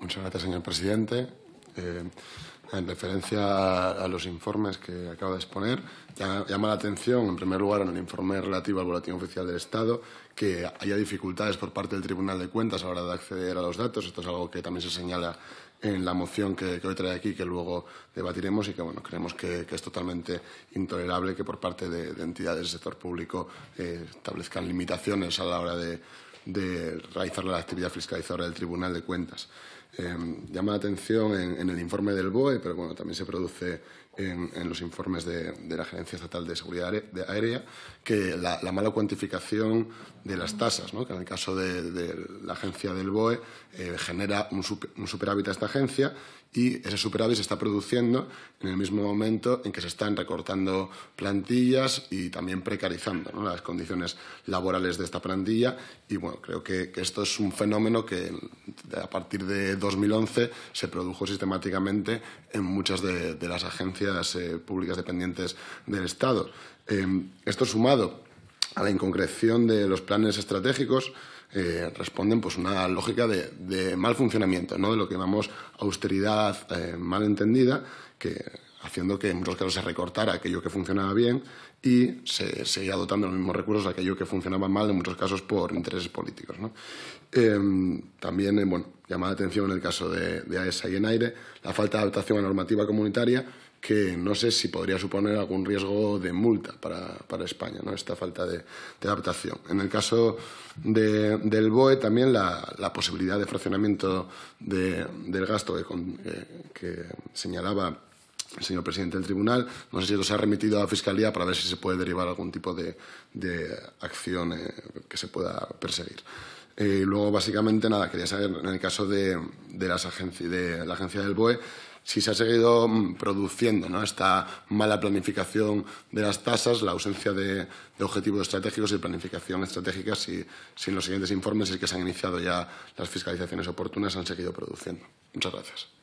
Muchas gracias, señor presidente. Eh, en referencia a, los informes que acaba de exponer, llama la atención, en primer lugar, en el informe relativo al Boletín Oficial del Estado, que haya dificultades por parte del Tribunal de Cuentas a la hora de acceder a los datos. Esto es algo que también se señala en la moción que, hoy trae aquí, que luego debatiremos y que bueno, creemos que, es totalmente intolerable que por parte de, entidades del sector público eh, establezcan limitaciones a la hora de realizar la actividad fiscalizadora del Tribunal de Cuentas. Em, llama la atención en, en, el informe del BOE, pero bueno, también se produce en, los informes de, la agencia Estatal de Seguridad Aérea, que la, mala cuantificación de las tasas, que en el caso de, la agencia del BOE eh, genera un, superávit a esta agencia y ese superávit se está produciendo en el mismo momento en que se están recortando plantillas y también precarizando las condiciones laborales de esta plantilla. Y bueno, creo que, esto es un fenómeno que a partir de 2011 se produjo sistemáticamente en muchas de las agencias eh, públicas dependientes del Estado. Em, esto sumado a la inconcreción de los planes estratégicos, eh, responden pues una lógica de, mal funcionamiento, ¿no? de lo que llamamos austeridad eh, mal entendida, que haciendo que en muchos casos se recortara aquello que funcionaba bien y se seguía dotando los mismos recursos a aquello que funcionaba mal, en muchos casos por intereses políticos. Em, también, eh, bueno, llama la atención en el caso de, AESA y en aire la falta de adaptación a normativa comunitaria que no sé si podría suponer algún riesgo de multa para, España, ¿no? esta falta de, adaptación. En el caso del BOE, también la, posibilidad de fraccionamiento del gasto que señalaba señor presidente del tribunal. No sé si esto se ha remitido a la Fiscalía para ver si se puede derivar algún tipo de, de acción eh, que se pueda perseguir. Eh, luego, básicamente, nada, quería saber, en el caso de, de, las de la agencia del BOE, si se ha seguido mm, produciendo esta mala planificación de las tasas, la ausencia de, objetivos estratégicos y planificación estratégica, si, si en los siguientes informes es que se han iniciado ya las fiscalizaciones oportunas, se han seguido produciendo. Muchas gracias.